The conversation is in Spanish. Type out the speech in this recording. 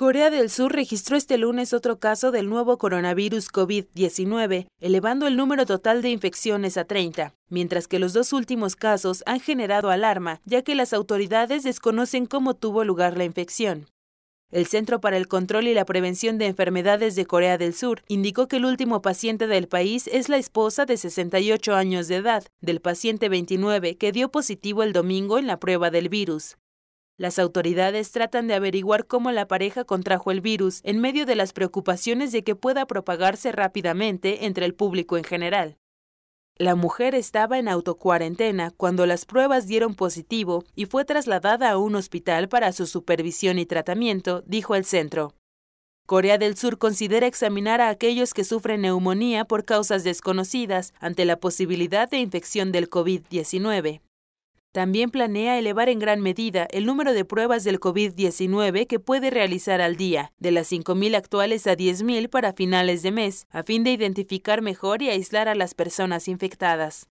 Corea del Sur registró este lunes otro caso del nuevo coronavirus COVID-19, elevando el número total de infecciones a 30, mientras que los dos últimos casos han generado alarma, ya que las autoridades desconocen cómo tuvo lugar la infección. El Centro para el Control y la Prevención de Enfermedades de Corea del Sur indicó que el último paciente del país es la esposa de 68 años de edad del paciente 29 que dio positivo el domingo en la prueba del virus. Las autoridades tratan de averiguar cómo la pareja contrajo el virus en medio de las preocupaciones de que pueda propagarse rápidamente entre el público en general. La mujer estaba en autocuarentena cuando las pruebas dieron positivo y fue trasladada a un hospital para su supervisión y tratamiento, dijo el centro. Corea del Sur considera examinar a aquellos que sufren neumonía por causas desconocidas ante la posibilidad de infección del COVID-19. También planea elevar en gran medida el número de pruebas del COVID-19 que puede realizar al día, de las 5.000 actuales a 10.000 para finales de mes, a fin de identificar mejor y aislar a las personas infectadas.